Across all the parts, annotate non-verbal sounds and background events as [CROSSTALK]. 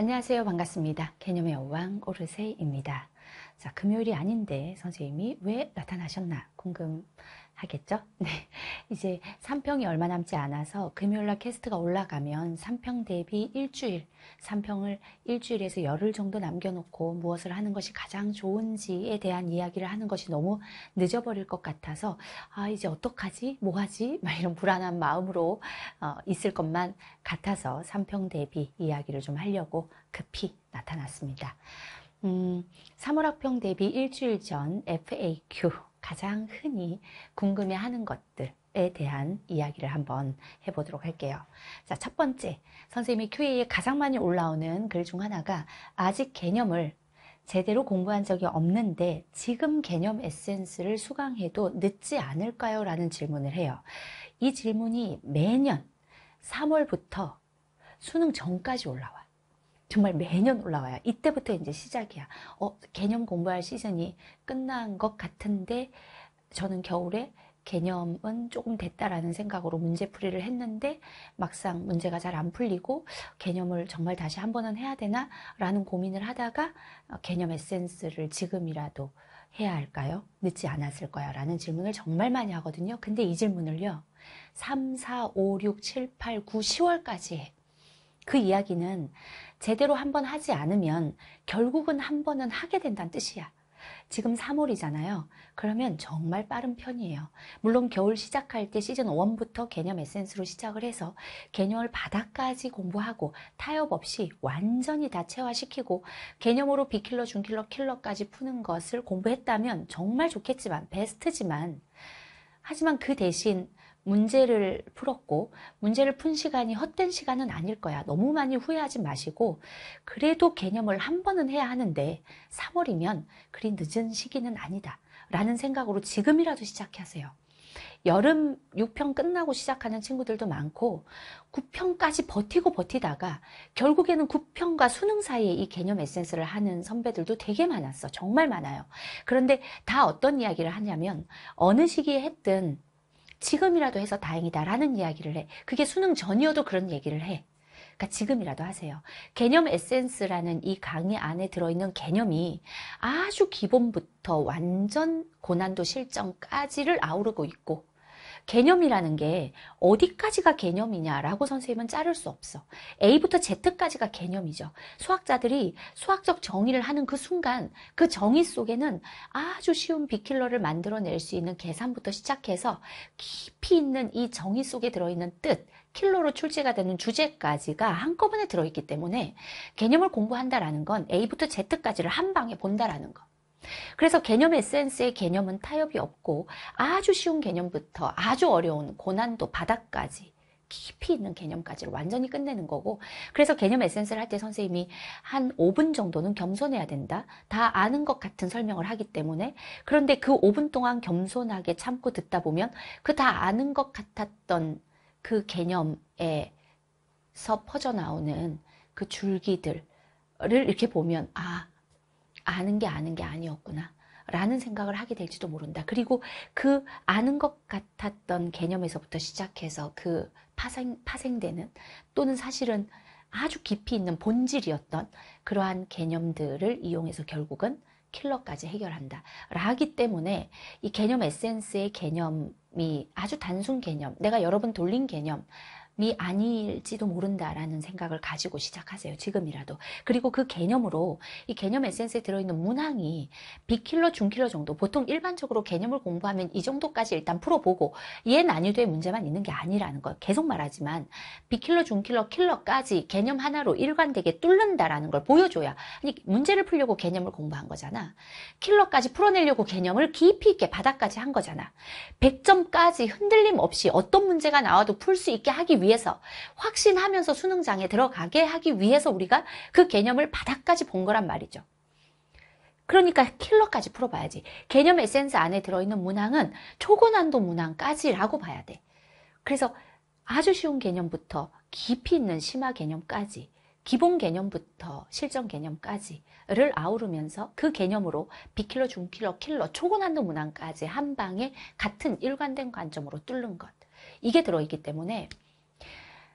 안녕하세요. 반갑습니다. 개념의 여왕 오르세입니다. 자, 금요일이 아닌데 선생님이 왜 나타나셨나 궁금 하겠죠? [LAUGHS] 네. 이제 3평이 얼마 남지 않아서 금요일날 캐스트가 올라가면 3평 대비 일주일, 3평을 일주일에서 열흘 정도 남겨놓고 무엇을 하는 것이 가장 좋은지에 대한 이야기를 하는 것이 너무 늦어버릴 것 같아서 아, 이제 어떡하지? 뭐하지? [LAUGHS] 막 이런 불안한 마음으로 어, 있을 것만 같아서 3평 대비 이야기를 좀 하려고 급히 나타났습니다. 음, 3월 학평 대비 일주일 전 FAQ 가장 흔히 궁금해하는 것들에 대한 이야기를 한번 해보도록 할게요. 자, 첫 번째, 선생님이 QA에 가장 많이 올라오는 글 중 하나가 아직 개념을 제대로 공부한 적이 없는데 지금 개념 에센스를 수강해도 늦지 않을까요? 라는 질문을 해요. 이 질문이 매년 3월부터 수능 전까지 올라와요. 정말 매년 올라와요. 이때부터 이제 시작이야. 어, 개념 공부할 시즌이 끝난 것 같은데 저는 겨울에 개념은 조금 됐다라는 생각으로 문제풀이를 했는데 막상 문제가 잘 안 풀리고 개념을 정말 다시 한 번은 해야 되나? 라는 고민을 하다가 개념 에센스를 지금이라도 해야 할까요? 늦지 않았을 거야 라는 질문을 정말 많이 하거든요. 근데 이 질문을요. 3, 4, 5, 6, 7, 8, 9, 10월까지 해. 그 이야기는 제대로 한 번 하지 않으면 결국은 한 번은 하게 된다는 뜻이야. 지금 3월이잖아요. 그러면 정말 빠른 편이에요. 물론 겨울 시작할 때 시즌 1부터 개념 에센스로 시작을 해서 개념을 바닥까지 공부하고 타협 없이 완전히 다 체화시키고 개념으로 비킬러, 중킬러, 킬러까지 푸는 것을 공부했다면 정말 좋겠지만 베스트지만 하지만 그 대신 문제를 풀었고 문제를 푼 시간이 헛된 시간은 아닐 거야. 너무 많이 후회하지 마시고 그래도 개념을 한 번은 해야 하는데 3월이면 그리 늦은 시기는 아니다. 라는 생각으로 지금이라도 시작하세요. 여름 6평 끝나고 시작하는 친구들도 많고 9평까지 버티고 버티다가 결국에는 9평과 수능 사이에 이 개념 에센스를 하는 선배들도 되게 많았어. 정말 많아요. 그런데 다 어떤 이야기를 하냐면 어느 시기에 했든 지금이라도 해서 다행이다라는 이야기를 해. 그게 수능 전이어도 그런 얘기를 해. 그러니까 지금이라도 하세요. 개념 에센스라는 이 강의 안에 들어있는 개념이 아주 기본부터 완전 고난도 실정까지를 아우르고 있고 개념이라는 게 어디까지가 개념이냐라고 선생님은 자를 수 없어. A부터 Z까지가 개념이죠. 수학자들이 수학적 정의를 하는 그 순간 그 정의 속에는 아주 쉬운 비킬러를 만들어낼 수 있는 계산부터 시작해서 깊이 있는 이 정의 속에 들어있는 뜻, 킬러로 출제가 되는 주제까지가 한꺼번에 들어있기 때문에 개념을 공부한다라는 건 A부터 Z까지를 한 방에 본다라는 거. 그래서 개념 에센스의 개념은 타협이 없고 아주 쉬운 개념부터 아주 어려운 고난도 바닥까지 깊이 있는 개념까지를 완전히 끝내는 거고 그래서 개념 에센스를 할 때 선생님이 한 5분 정도는 겸손해야 된다. 다 아는 것 같은 설명을 하기 때문에 그런데 그 5분 동안 겸손하게 참고 듣다 보면 그 다 아는 것 같았던 그 개념에서 퍼져나오는 그 줄기들을 이렇게 보면 아 아는 게 아는 게 아니었구나. 라는 생각을 하게 될지도 모른다. 그리고 그 아는 것 같았던 개념에서부터 시작해서 그 파생, 파생되는 또는 사실은 아주 깊이 있는 본질이었던 그러한 개념들을 이용해서 결국은 킬러까지 해결한다. 라기 때문에 이 개념 에센스의 개념이 아주 단순 개념, 내가 여러 분 돌린 개념, 개념이 아닐지도 모른다라는 생각을 가지고 시작하세요. 지금이라도. 그리고 그 개념으로 이 개념 에센스에 들어있는 문항이 빅킬러 중킬러 정도 보통 일반적으로 개념을 공부하면 이 정도까지 일단 풀어보고 얘 난이도의 문제만 있는 게 아니라는 거예요. 계속 말하지만 빅킬러 중킬러, 킬러까지 개념 하나로 일관되게 뚫는다라는 걸 보여줘야 아니 문제를 풀려고 개념을 공부한 거잖아. 킬러까지 풀어내려고 개념을 깊이 있게 바닥까지 한 거잖아. 100점까지 흔들림 없이 어떤 문제가 나와도 풀 수 있게 하기 위해 위해서 확신하면서 수능장에 들어가게 하기 위해서 우리가 그 개념을 바닥까지 본 거란 말이죠. 그러니까 킬러까지 풀어봐야지. 개념 에센스 안에 들어있는 문항은 초고난도 문항까지라고 봐야 돼. 그래서 아주 쉬운 개념부터 깊이 있는 심화 개념까지 기본 개념부터 실전 개념까지를 아우르면서 그 개념으로 비킬러, 중킬러, 킬러, 초고난도 문항까지 한 방에 같은 일관된 관점으로 뚫는 것. 이게 들어있기 때문에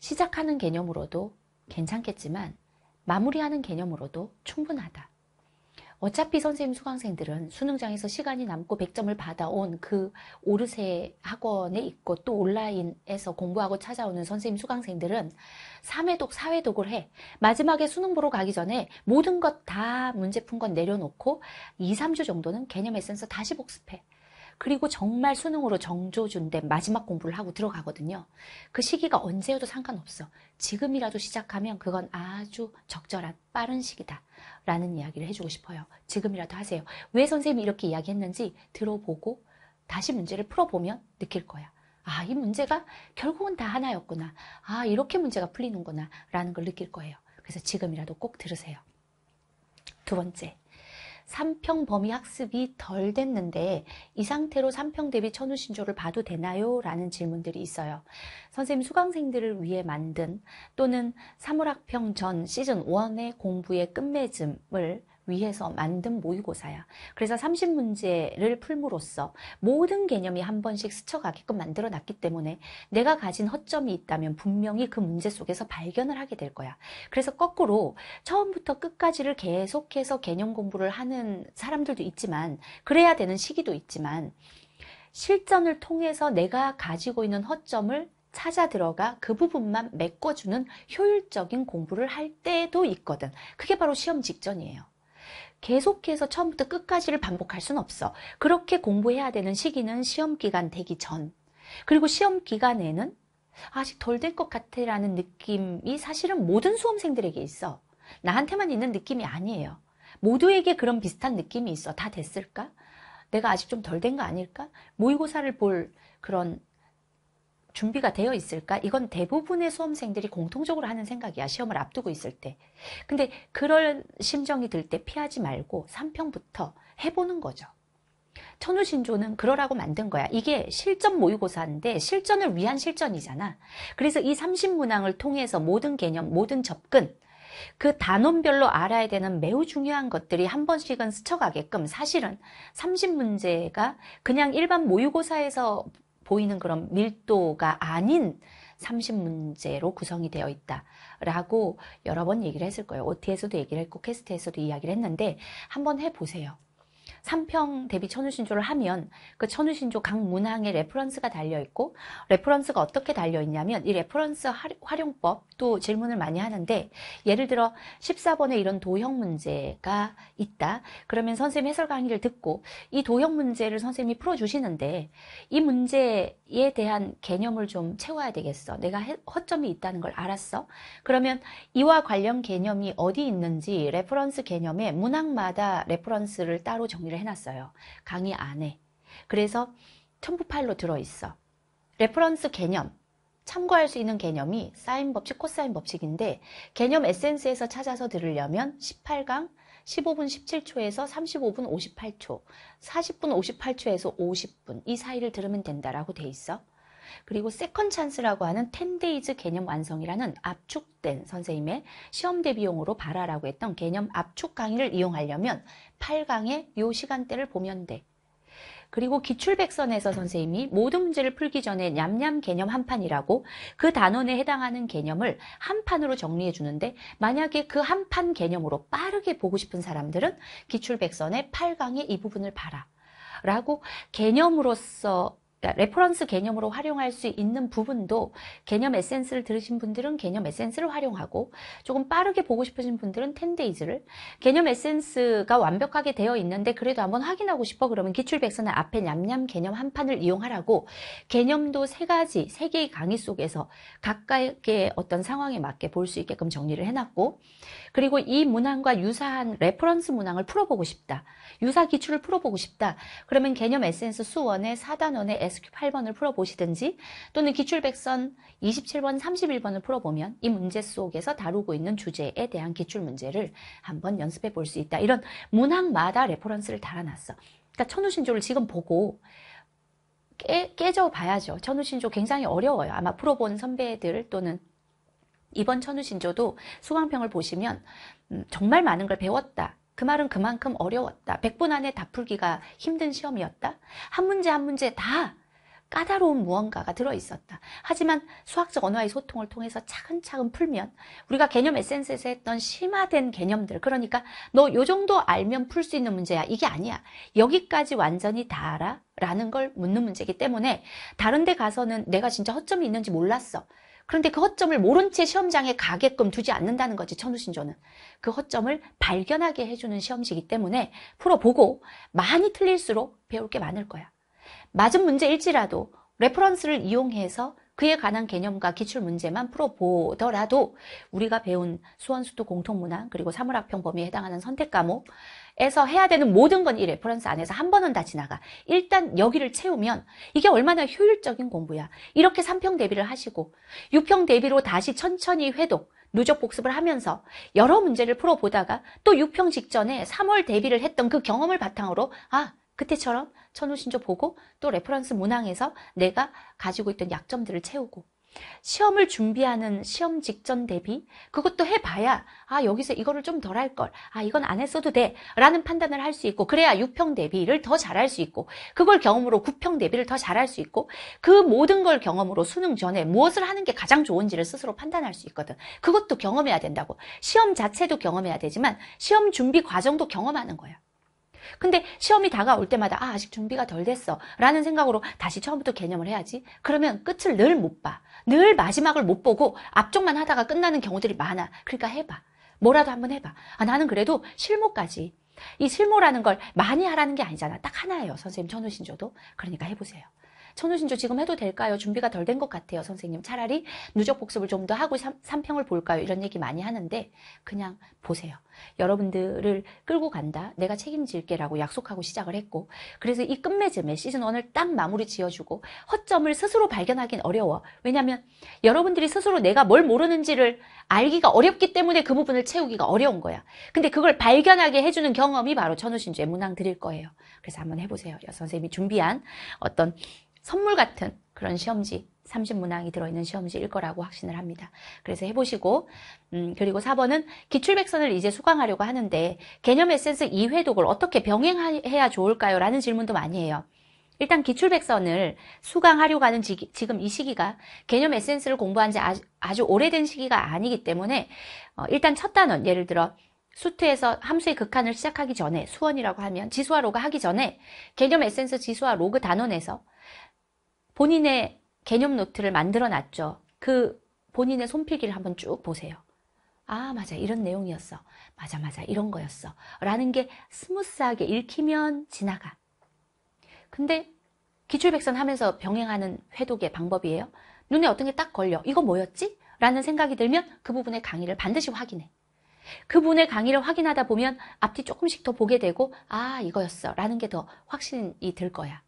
시작하는 개념으로도 괜찮겠지만 마무리하는 개념으로도 충분하다. 어차피 선생님 수강생들은 수능장에서 시간이 남고 100점을 받아온 그 오르세 학원에 있고 또 온라인에서 공부하고 찾아오는 선생님 수강생들은 3회독, 4회독을 해. 마지막에 수능 보러 가기 전에 모든 것 다 문제 푼 건 내려놓고 2, 3주 정도는 개념 에센스 다시 복습해. 그리고 정말 수능으로 정조준된 마지막 공부를 하고 들어가거든요. 그 시기가 언제여도 상관없어. 지금이라도 시작하면 그건 아주 적절한 빠른 시기다. 라는 이야기를 해주고 싶어요. 지금이라도 하세요. 왜 선생님이 이렇게 이야기했는지 들어보고 다시 문제를 풀어보면 느낄 거야. 아, 이 문제가 결국은 다 하나였구나. 아, 이렇게 문제가 풀리는구나. 라는 걸 느낄 거예요. 그래서 지금이라도 꼭 들으세요. 두 번째. 3평 범위 학습이 덜 됐는데 이 상태로 3평 대비 천우신조를 봐도 되나요? 라는 질문들이 있어요. 선생님 수강생들을 위해 만든 또는 사물학평 전 시즌 1의 공부의 끝맺음을 위해서 만든 모의고사야. 그래서 30문제를 풀므로써 모든 개념이 한 번씩 스쳐가게끔 만들어 놨기 때문에 내가 가진 허점이 있다면 분명히 그 문제 속에서 발견을 하게 될 거야. 그래서 거꾸로 처음부터 끝까지를 계속해서 개념 공부를 하는 사람들도 있지만 그래야 되는 시기도 있지만 실전을 통해서 내가 가지고 있는 허점을 찾아 들어가 그 부분만 메꿔주는 효율적인 공부를 할 때도 있거든. 그게 바로 시험 직전이에요. 계속해서 처음부터 끝까지를 반복할 수는 없어. 그렇게 공부해야 되는 시기는 시험 기간 되기 전. 그리고 시험 기간에는 아직 덜될것 같아 라는 느낌이 사실은 모든 수험생들에게 있어. 나한테만 있는 느낌이 아니에요. 모두에게 그런 비슷한 느낌이 있어. 다 됐을까? 내가 아직 좀 덜 된 거 아닐까? 모의고사를 볼 그런 준비가 되어 있을까? 이건 대부분의 수험생들이 공통적으로 하는 생각이야. 시험을 앞두고 있을 때. 근데 그럴 심정이 들 때 피하지 말고 3평부터 해보는 거죠. 천우신조는 그러라고 만든 거야. 이게 실전 모의고사인데 실전을 위한 실전이잖아. 그래서 이 30문항을 통해서 모든 개념, 모든 접근, 그 단원별로 알아야 되는 매우 중요한 것들이 한 번씩은 스쳐가게끔 사실은 30문제가 그냥 일반 모의고사에서 보이는 그런 밀도가 아닌 30문제로 구성이 되어 있다라고 여러 번 얘기를 했을 거예요. OT에서도 얘기를 했고 캐스트에서도 이야기를 했는데 한번 해보세요. 3평 대비 천우신조를 하면 그 천우신조 각 문항에 레퍼런스가 달려있고 레퍼런스가 어떻게 달려있냐면 이 레퍼런스 활용법 도 질문을 많이 하는데 예를 들어 14번에 이런 도형 문제가 있다. 그러면 선생님 해설 강의를 듣고 이 도형 문제를 선생님이 풀어주시는데 이 문제에 대한 개념을 좀 채워야 되겠어. 내가 허점이 있다는 걸 알았어. 그러면 이와 관련 개념이 어디 있는지 레퍼런스 개념에 문항마다 레퍼런스를 따로 정리를 정리를 해놨어요. 강의 안에. 그래서 첨부 파일로 들어있어. 레퍼런스 개념, 참고할 수 있는 개념이 사인 법칙, 코사인 법칙인데 개념 에센스에서 찾아서 들으려면 18강 15분 17초에서 35분 58초, 40분 58초에서 50분 이 사이를 들으면 된다라고 돼 있어. 그리고 세컨 찬스라고 하는 10데이즈 개념 완성이라는 압축된 선생님의 시험 대비용으로 바라라고 했던 개념 압축 강의를 이용하려면 8강의 요 시간대를 보면 돼. 그리고 기출백선에서 선생님이 모든 문제를 풀기 전에 냠냠 개념 한 판이라고 그 단원에 해당하는 개념을 한 판으로 정리해 주는데 만약에 그 한 판 개념으로 빠르게 보고 싶은 사람들은 기출백선의 8강의 이 부분을 봐라. 라고 개념으로서 그러니까 레퍼런스 개념으로 활용할 수 있는 부분도 개념 에센스를 들으신 분들은 개념 에센스를 활용하고 조금 빠르게 보고 싶으신 분들은 10데이즈를 개념 에센스가 완벽하게 되어 있는데 그래도 한번 확인하고 싶어 그러면 기출백서는 앞에 냠냠 개념 한 판을 이용하라고 개념도 세 가지, 세 개의 강의 속에서 각각의 어떤 상황에 맞게 볼 수 있게끔 정리를 해놨고 그리고 이 문항과 유사한 레퍼런스 문항을 풀어보고 싶다. 유사 기출을 풀어보고 싶다. 그러면 개념 에센스 수원의 4단원의 에스 SQ8번을 풀어보시든지 또는 기출백선 27번, 31번을 풀어보면 이 문제 속에서 다루고 있는 주제에 대한 기출 문제를 한번 연습해 볼 수 있다. 이런 문항마다 레퍼런스를 달아놨어. 그러니까 천우신조를 지금 보고 깨, 깨져 봐야죠. 천우신조 굉장히 어려워요. 아마 풀어본 선배들 또는 이번 천우신조도 수강평을 보시면 음, 정말 많은 걸 배웠다. 그 말은 그만큼 어려웠다. 100분 안에 다 풀기가 힘든 시험이었다. 한 문제 한 문제 다 까다로운 무언가가 들어있었다. 하지만 수학적 언어의 소통을 통해서 차근차근 풀면 우리가 개념 에센스에서 했던 심화된 개념들 그러니까 너 요 정도 알면 풀 수 있는 문제야. 이게 아니야. 여기까지 완전히 다 알아? 라는 걸 묻는 문제이기 때문에 다른 데 가서는 내가 진짜 허점이 있는지 몰랐어. 그런데 그 허점을 모른 채 시험장에 가게끔 두지 않는다는 거지 천우신조는 그 허점을 발견하게 해주는 시험지이기 때문에 풀어보고 많이 틀릴수록 배울 게 많을 거야 맞은 문제일지라도 레퍼런스를 이용해서 그에 관한 개념과 기출 문제만 풀어보더라도 우리가 배운 수원수도 공통문화 그리고 사물학평 범위에 해당하는 선택 과목에서 해야 되는 모든 건 이 레퍼런스 안에서 한 번은 다 지나가 일단 여기를 채우면 이게 얼마나 효율적인 공부야 이렇게 3평 대비를 하시고 6평 대비로 다시 천천히 회독 누적 복습을 하면서 여러 문제를 풀어보다가 또 6평 직전에 3월 대비를 했던 그 경험을 바탕으로 아 그때처럼 천우신조 보고 또 레퍼런스 문항에서 내가 가지고 있던 약점들을 채우고 시험을 준비하는 시험 직전 대비 그것도 해봐야 아 여기서 이거를 좀 덜 할 걸 아 이건 안 했어도 돼 라는 판단을 할 수 있고 그래야 6평 대비를 더 잘할 수 있고 그걸 경험으로 9평 대비를 더 잘할 수 있고 그 모든 걸 경험으로 수능 전에 무엇을 하는 게 가장 좋은지를 스스로 판단할 수 있거든 그것도 경험해야 된다고 시험 자체도 경험해야 되지만 시험 준비 과정도 경험하는 거예요 근데 시험이 다가올 때마다 아, 아직 준비가 덜 됐어 라는 생각으로 다시 처음부터 개념을 해야지 그러면 끝을 늘 못 봐. 늘 마지막을 못 보고 앞쪽만 하다가 끝나는 경우들이 많아. 그러니까 해봐. 뭐라도 한번 해봐. 아, 나는 그래도 실무까지 이 실무라는 걸 많이 하라는 게 아니잖아. 딱 하나예요. 선생님 전우신조도. 그러니까 해보세요. 천우신조 지금 해도 될까요? 준비가 덜 된 것 같아요, 선생님. 차라리 누적 복습을 좀 더 하고 삼평을 볼까요? 이런 얘기 많이 하는데 그냥 보세요. 여러분들을 끌고 간다. 내가 책임질게라고 약속하고 시작을 했고 그래서 이 끝맺음에 시즌 1을 딱 마무리 지어주고 허점을 스스로 발견하긴 어려워. 왜냐하면 여러분들이 스스로 내가 뭘 모르는지를 알기가 어렵기 때문에 그 부분을 채우기가 어려운 거야. 근데 그걸 발견하게 해주는 경험이 바로 천우신조의 문항 드릴 거예요. 그래서 한번 해보세요. 선생님이 준비한 어떤 선물 같은 그런 시험지 30문항이 들어있는 시험지일 거라고 확신을 합니다. 그래서 해보시고 음, 그리고 4번은 기출백선을 이제 수강하려고 하는데 개념 에센스 2회독을 어떻게 병행해야 좋을까요? 라는 질문도 많이 해요. 일단 기출백선을 수강하려고 하는 지, 지금 이 시기가 개념 에센스를 공부한 지 아주, 아주 오래된 시기가 아니기 때문에 어, 일단 첫 단원 예를 들어 수트에서 함수의 극한을 시작하기 전에 수원이라고 하면 지수와 로그 하기 전에 개념 에센스 지수와 로그 단원에서 본인의 개념 노트를 만들어 놨죠. 그 본인의 손필기를 한번 쭉 보세요. 아 맞아 이런 내용이었어. 맞아 맞아 이런 거였어. 라는 게 스무스하게 읽히면 지나가. 근데 기출백선 하면서 병행하는 회독의 방법이에요. 눈에 어떤 게 딱 걸려. 이거 뭐였지? 라는 생각이 들면 그 부분의 강의를 반드시 확인해. 그분의 강의를 확인하다 보면 앞뒤 조금씩 더 보게 되고 아 이거였어 라는 게 더 확신이 들 거야.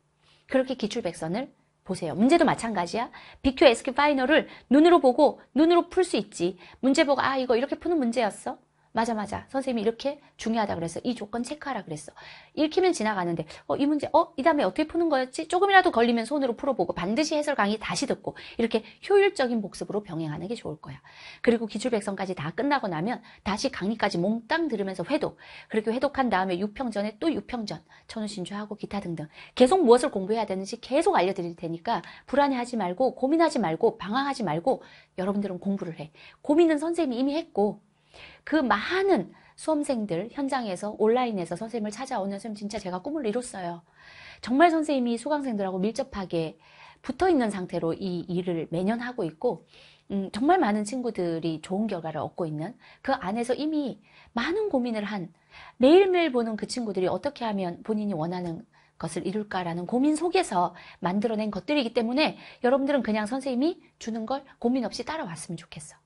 그렇게 기출백선을 보세요. 문제도 마찬가지야. BQ, SQ 파이널을 눈으로 보고 눈으로 풀 수 있지. 문제 보고 아 이거 이렇게 푸는 문제였어. 맞아 맞아 선생님이 이렇게 중요하다 그래서 이 조건 체크하라 그랬어 읽히면 지나가는데 어, 이 문제 어 이 다음에 어떻게 푸는 거였지 조금이라도 걸리면 손으로 풀어보고 반드시 해설 강의 다시 듣고 이렇게 효율적인 복습으로 병행하는 게 좋을 거야 그리고 기출백성까지 다 끝나고 나면 다시 강의까지 몽땅 들으면서 회독 그렇게 회독한 다음에 6평전에 또 6평전 천우신주하고 기타 등등 계속 무엇을 공부해야 되는지 계속 알려드릴 테니까 불안해하지 말고 고민하지 말고 방황하지 말고 여러분들은 공부를 해 고민은 선생님이 이미 했고 그 많은 수험생들 현장에서 온라인에서 선생님을 찾아오는 선생님 진짜 제가 꿈을 이뤘어요. 정말 선생님이 수강생들하고 밀접하게 붙어있는 상태로 이 일을 매년 하고 있고 음, 정말 많은 친구들이 좋은 결과를 얻고 있는 그 안에서 이미 많은 고민을 한 매일매일 보는 그 친구들이 어떻게 하면 본인이 원하는 것을 이룰까라는 고민 속에서 만들어낸 것들이기 때문에 여러분들은 그냥 선생님이 주는 걸 고민 없이 따라왔으면 좋겠어.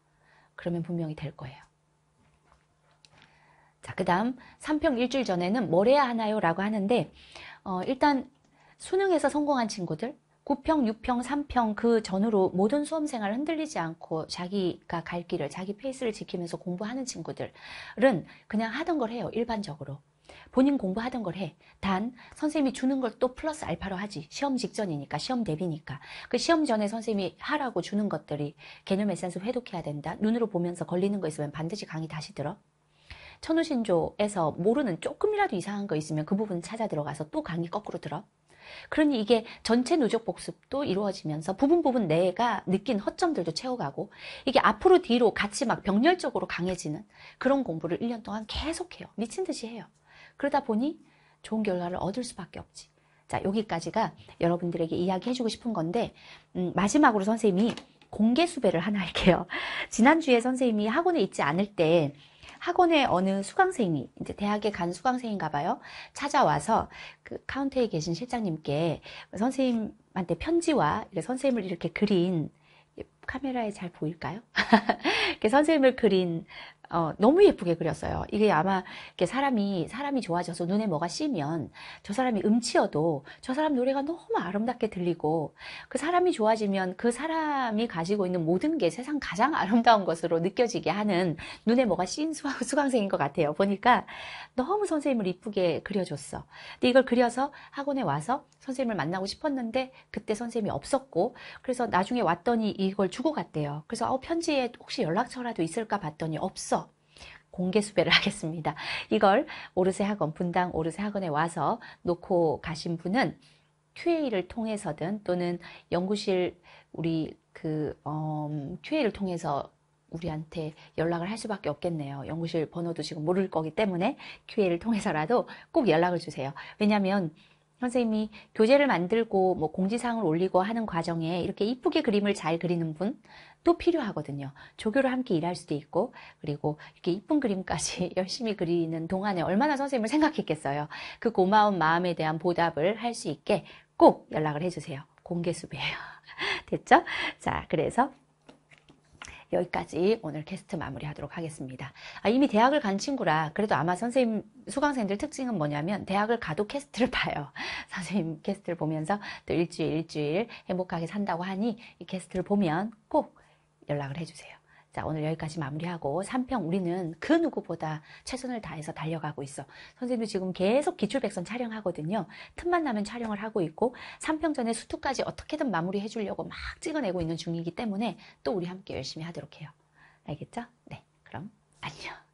그러면 분명히 될 거예요. 자, 그 다음 3평 일주일 전에는 뭘 해야 하나요? 라고 하는데 어, 일단 수능에서 성공한 친구들 9평, 6평, 3평 그 전후로 모든 수험생활 을 흔들리지 않고 자기가 갈 길을 자기 페이스를 지키면서 공부하는 친구들은 그냥 하던 걸 해요. 일반적으로. 본인 공부하던 걸 해. 단 선생님이 주는 걸 또 플러스 알파로 하지. 시험 직전이니까 시험 대비니까. 그 시험 전에 선생님이 하라고 주는 것들이 개념 에센스 회독해야 된다. 눈으로 보면서 걸리는 거 있으면 반드시 강의 다시 들어. 천우신조에서 모르는 조금이라도 이상한 거 있으면 그 부분 찾아 들어가서 또 강의 거꾸로 들어. 그러니 이게 전체 누적 복습도 이루어지면서 부분 부분 내가 느낀 허점들도 채워가고 이게 앞으로 뒤로 같이 막 병렬적으로 강해지는 그런 공부를 1년 동안 계속해요. 미친 듯이 해요. 그러다 보니 좋은 결과를 얻을 수밖에 없지. 자, 여기까지가 여러분들에게 이야기해주고 싶은 건데 음, 마지막으로 선생님이 공개 수배를 하나 할게요. [LAUGHS] 지난주에 선생님이 학원에 있지 않을 때 학원에 어느 수강생이 이제 대학에 간 수강생인가 봐요. 찾아와서 그 카운터에 계신 실장님께 선생님한테 편지와 선생님을 이렇게 그린 카메라에 잘 보일까요? [LAUGHS] 이렇 선생님을 그린 어, 너무 예쁘게 그렸어요. 이게 아마 이렇게 사람이 사람이 좋아져서 눈에 뭐가 씌면 저 사람이 음치여도 저 사람 노래가 너무 아름답게 들리고 그 사람이 좋아지면 그 사람이 가지고 있는 모든 게 세상 가장 아름다운 것으로 느껴지게 하는 눈에 뭐가 씌인 수, [LAUGHS] 강생인것 같아요. 보니까 너무 선생님을 이쁘게 그려줬어. 근데 이걸 그려서 학원에 와서 선생님을 만나고 싶었는데 그때 선생님이 없었고 그래서 나중에 왔더니 이걸 주고 갔대요. 그래서 어, 편지에 혹시 연락처라도 있을까 봤더니 없어. 공개 수배를 [LAUGHS] 하겠습니다. 이걸 오르세 학원, 분당 오르세 학원에 와서 놓고 가신 분은 QA를 통해서든 또는 연구실 우리 그 어, 음, QA를 통해서 우리한테 연락을 할 수밖에 없겠네요. 연구실 번호도 지금 모를 거기 때문에 QA를 통해서라도 꼭 연락을 주세요. 왜냐하면 선생님이 교재를 만들고 뭐 공지사항을 올리고 하는 과정에 이렇게 이쁘게 그림을 잘 그리는 분 또 필요하거든요. 조교로 함께 일할 수도 있고 그리고 이렇게 이쁜 그림까지 [LAUGHS] 열심히 그리는 동안에 얼마나 선생님을 생각했겠어요. 그 고마운 마음에 대한 보답을 할 수 있게 꼭 연락을 해주세요. 공개 수배예요. [LAUGHS] 됐죠? 자, 그래서 여기까지 오늘 게스트 마무리하도록 하겠습니다. 아, 이미 대학을 간 친구라 그래도 아마 선생님 수강생들 특징은 뭐냐면 대학을 가도 캐스트를 [LAUGHS] 봐요. 선생님 캐스트를 보면서 또 일주일 일주일 행복하게 산다고 하니 이 캐스트를 보면 꼭 연락을 해주세요. 자, 오늘 여기까지 마무리하고 3평 우리는 그 누구보다 최선을 다해서 달려가고 있어. 선생님도 지금 계속 기출백선 촬영하거든요. 틈만 나면 촬영을 하고 있고 3평 전에 수투까지 어떻게든 마무리해 주려고 막 찍어내고 있는 중이기 때문에 또 우리 함께 열심히 하도록 해요. 알겠죠? 네, 그럼 안녕.